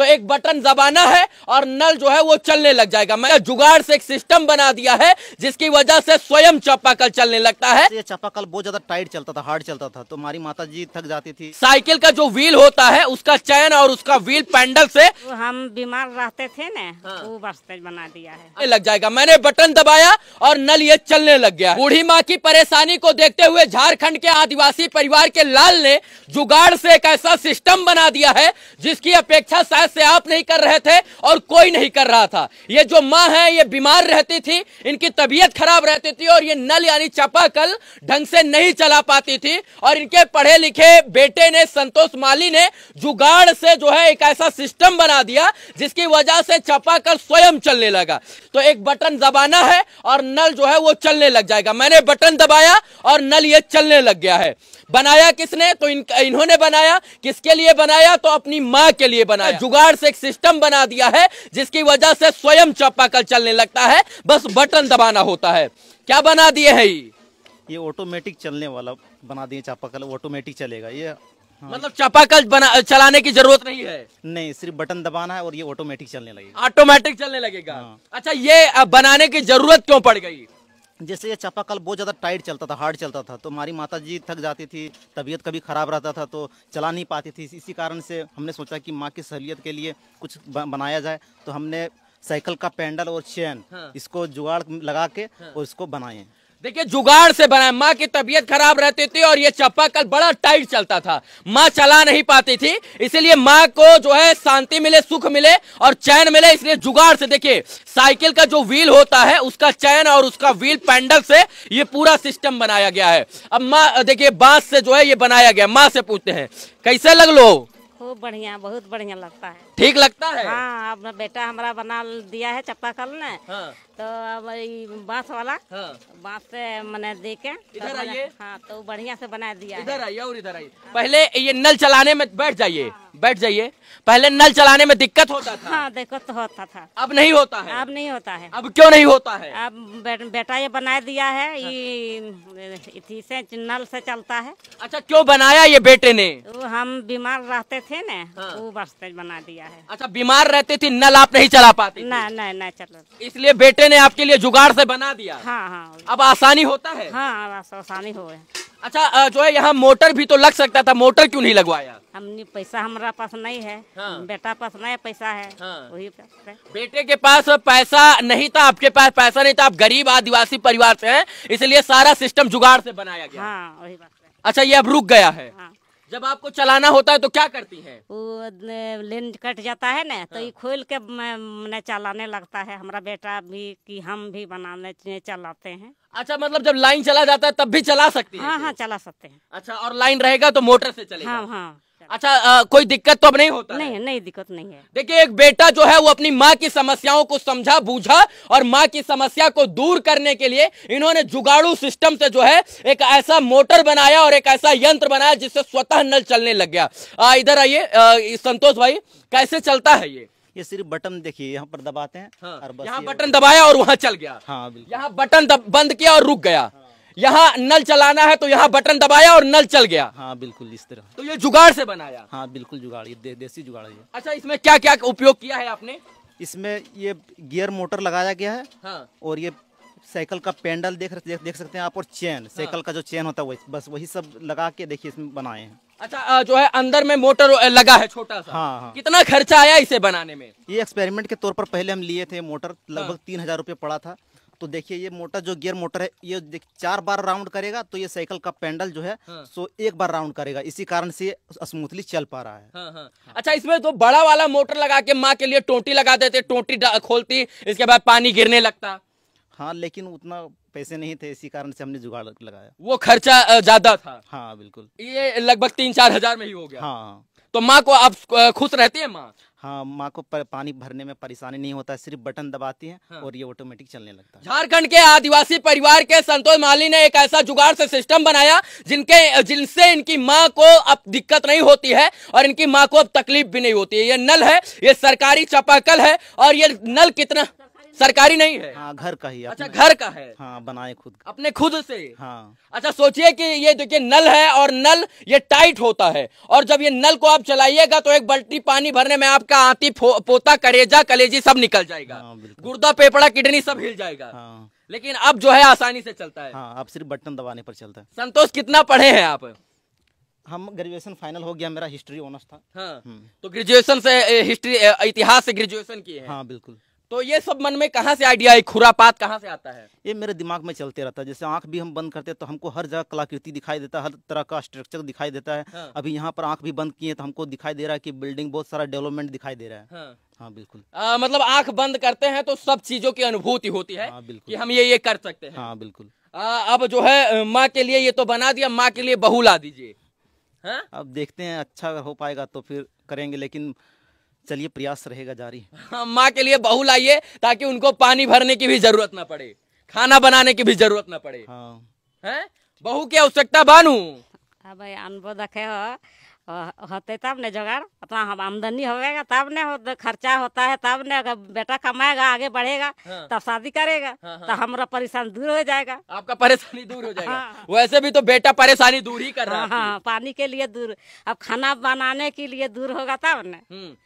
तो एक बटन दबाना है और नल जो है वो चलने लग जाएगा मैं जुगाड़ से एक सिस्टम बना दिया है जिसकी वजह से स्वयं चापाकल चलने लगता है ये चापाकल बहुत ज्यादा टाइट चलता था हार्ड चलता था तो हमारी माता जी थक जाती थी साइकिल का जो व्हील होता है उसका चैन और उसका व्हील पैंडल से हम बीमार रहते थे ना हाँ। बना दिया है लग जाएगा मैंने बटन दबाया और नल ये चलने लग गया बूढ़ी माँ की परेशानी को देखते हुए झारखंड के आदिवासी परिवार के लाल ने जुगाड़ से एक ऐसा सिस्टम बना दिया है जिसकी अपेक्षा शायद से आप नहीं कर रहे थे और कोई नहीं कर रहा था ये जो माँ है ये बीमार रहती थी इनकी तबीयत खराब रहती थी और ये नल यानी चपाकल ढंग से नहीं चला पाती थी और इनके पढ़े लिखे बेटे ने संतोष माली ने जुगाड़ से जो है एक ऐसा सिस्टम बना दिया जिसकी वजह से चपाकल स्वयं चलने लगा तो एक बटन दबाना है और नल जो है वो चलने लग जाएगा मैंने बटन दबाया और नल ये चलने लग गया है बनाया किसने तो इन, इन्होंने बनाया किसके लिए बनाया तो अपनी माँ के लिए बनाया तो जुगाड़ सरकार से एक सिस्टम बना दिया है जिसकी वजह से स्वयं चापाकल चलने लगता है बस बटन दबाना होता है क्या बना दिए है ये ऑटोमेटिक चलने वाला बना दिए चापाकल ऑटोमेटिक चलेगा ये हाँ। मतलब चापाकल बना चलाने की जरूरत नहीं है नहीं सिर्फ बटन दबाना है और ये ऑटोमेटिक चलने लगेगा ऑटोमेटिक चलने लगेगा हाँ। अच्छा ये बनाने की जरूरत क्यों पड़ गई जैसे ये चापाकल बहुत ज़्यादा टाइट चलता था हार्ड चलता था तो हमारी माता जी थक जाती थी तबीयत कभी ख़राब रहता था तो चला नहीं पाती थी इसी कारण से हमने सोचा कि माँ की सहूलियत के लिए कुछ बनाया जाए तो हमने साइकिल का पैंडल और चैन हाँ। इसको जुगाड़ लगा के हाँ। और इसको बनाए देखिए जुगाड़ से बनाए माँ की तबीयत खराब रहती थी और ये चप्पा कल बड़ा टाइट चलता था माँ चला नहीं पाती थी इसीलिए माँ को जो है शांति मिले सुख मिले और चैन मिले इसलिए जुगाड़ से देखिए साइकिल का जो व्हील होता है उसका चैन और उसका व्हील पैंडल से ये पूरा सिस्टम बनाया गया है अब माँ देखिये बांस से जो है ये बनाया गया माँ से पूछते हैं कैसे लो खूब बढ़िया बहुत बढ़िया लगता है ठीक लगता है हाँ बेटा हमारा बना दिया है चप्पा कल ने हाँ। तो अब बांस वाला हाँ। बांस से मैंने दे के तो इधर आइए हाँ तो बढ़िया से बना दिया इधर आइए और इधर आइए पहले ये नल चलाने में बैठ जाइए हाँ। बैठ जाइए पहले नल चलाने में दिक्कत होता था हाँ दिक्कत तो होता था अब नहीं होता है अब नहीं होता है अब क्यों नहीं होता है अब बेटा ये बना दिया है इसी से नल से चलता है अच्छा क्यों बनाया ये बेटे ने हम बीमार रहते थे न हाँ। वो बसते बना दिया है अच्छा बीमार रहते थे नल आप नहीं चला पाते ना ना ना इसलिए बेटे मैंने आपके लिए जुगाड़ से बना दिया हाँ हाँ अब आसानी होता है हाँ आसानी हो अच्छा जो है यहाँ मोटर भी तो लग सकता था मोटर क्यों नहीं लगवाया हमने पैसा हमारा पास नहीं है हाँ। बेटा पास नहीं पैसा है हाँ। वही है। बेटे के पास पैसा नहीं था आपके पास पैसा नहीं था आप गरीब आदिवासी परिवार से हैं इसलिए सारा सिस्टम जुगाड़ से बनाया गया हाँ, वही बात अच्छा ये अब रुक गया है हाँ। जब आपको चलाना होता है तो क्या करती है वो लेंज कट जाता है ना तो हाँ। ये खोल के मैं चलाने लगता है हमारा बेटा भी कि हम भी बनाने चलाते हैं अच्छा मतलब जब लाइन चला जाता है तब भी चला सकती है हाँ हाँ चला सकते हैं अच्छा और लाइन रहेगा तो मोटर से चलेगा हाँ हाँ अच्छा आ, कोई दिक्कत तो अब नहीं होता नहीं है? नहीं दिक्कत नहीं है देखिए एक बेटा जो है वो अपनी माँ की समस्याओं को समझा बूझा और माँ की समस्या को दूर करने के लिए इन्होंने जुगाड़ू सिस्टम से जो है एक ऐसा मोटर बनाया और एक ऐसा यंत्र बनाया जिससे स्वतः नल चलने लग गया आ, इधर आइए संतोष भाई कैसे चलता है ये ये सिर्फ बटन देखिए यहाँ पर दबाते हैं हाँ, और यहाँ बटन दबाया और वहाँ चल गया हाँ यहाँ बटन दब, बंद किया और रुक गया हाँ। यहाँ नल चलाना है तो यहाँ बटन दबाया और नल चल गया हाँ बिल्कुल इस तरह तो ये जुगाड़ से बनाया हाँ बिल्कुल जुगाड़ ये दे, देसी जुगाड़ ये अच्छा इसमें क्या क्या उपयोग किया है आपने इसमें ये गियर मोटर लगाया गया है हाँ। और ये साइकिल का पेंडल देख, देख देख सकते हैं आप और चेन हाँ। साइकिल हाँ। का जो चेन होता है वही बस वही सब लगा के देखिए इसमें बनाए हैं अच्छा जो है अंदर में मोटर लगा है छोटा सा हाँ, हाँ। कितना खर्चा आया इसे बनाने में ये एक्सपेरिमेंट के तौर पर पहले हम लिए थे मोटर हाँ। लगभग हाँ। तीन हजार रूपए पड़ा था तो देखिए ये मोटर जो गियर मोटर है ये चार बार राउंड करेगा तो ये साइकिल का पैंडल जो है हाँ। सो एक बार राउंड करेगा इसी कारण से स्मूथली चल पा रहा है हाँ, हाँ। हाँ। अच्छा इसमें तो बड़ा वाला मोटर लगा के माँ के लिए टोटी लगा देते टोटी खोलती इसके बाद पानी गिरने लगता हाँ लेकिन उतना पैसे नहीं थे इसी कारण से हमने जुगाड़ लगाया वो खर्चा ज्यादा था हाँ बिल्कुल ये लगभग तीन चार हजार में ही हो गया हाँ, हाँ। तो माँ को आप खुश रहती है माँ हाँ माँ को पर, पानी भरने में परेशानी नहीं होता है सिर्फ बटन दबाती है हाँ। और ये ऑटोमेटिक चलने लगता है झारखंड के आदिवासी परिवार के संतोष माली ने एक ऐसा जुगाड़ से सिस्टम बनाया जिनके जिनसे इनकी माँ को अब दिक्कत नहीं होती है और इनकी माँ को अब तकलीफ भी नहीं होती है ये नल है ये सरकारी चपाकल है और ये नल कितना सरकारी नहीं है हाँ, घर का ही अच्छा घर का है हाँ बनाए खुद अपने खुद से हाँ अच्छा सोचिए कि ये देखिए नल है और नल ये टाइट होता है और जब ये नल को आप चलाइएगा तो एक बल्टी पानी भरने में आपका आती पोता करेजा कलेजी सब निकल जाएगा हाँ, गुर्दा पेपड़ा किडनी सब हिल जाएगा हाँ। लेकिन अब जो है आसानी से चलता है आप हाँ, सिर्फ बटन दबाने पर चलता है संतोष कितना पढ़े हैं आप हम ग्रेजुएशन फाइनल हो गया मेरा हिस्ट्री ऑनर्स था हाँ, हम्म। तो ग्रेजुएशन से हिस्ट्री इतिहास से ग्रेजुएशन किए हाँ बिल्कुल तो ये सब मन में कहाँ से आइडिया है खुरापात कहाँ से आता है ये मेरे दिमाग में चलते रहता है जैसे आंख भी हम बंद करते हैं तो हमको हर जगह कलाकृति दिखाई देता है हर तरह का स्ट्रक्चर दिखाई देता है हाँ। अभी यहाँ पर आंख भी बंद किए तो हमको दिखाई दे रहा है कि बिल्डिंग बहुत सारा डेवलपमेंट दिखाई दे रहा है हाँ। हाँ बिल्कुल आ, मतलब आंख बंद करते हैं तो सब चीजों की अनुभूति होती है हाँ, कि हम ये ये कर सकते हैं हाँ बिल्कुल आ, अब जो है माँ के लिए ये तो बना दिया माँ के लिए बहू ला दीजिए हाँ? अब देखते हैं अच्छा हो पाएगा तो फिर करेंगे लेकिन चलिए प्रयास रहेगा जारी हाँ, माँ के लिए बहू लाइए ताकि उनको पानी भरने की भी जरूरत ना पड़े खाना बनाने की भी जरूरत ना पड़े हाँ। बहू की आवश्यकता बानू भाई अनुभव देखे हो होते तब ने जोगाड़ अपना हम आमदनी होगा तब ने हो, तो खर्चा होता है तब ने अगर बेटा कमाएगा आगे बढ़ेगा हाँ। तब शादी करेगा हाँ, हाँ। तो हमारा परेशान दूर हो जाएगा आपका परेशानी दूर हो जाएगा हाँ। वैसे भी तो बेटा परेशानी दूर ही कर रहा है हाँ, हाँ, पानी के लिए दूर अब खाना बनाने के लिए दूर होगा तब ने हम्म।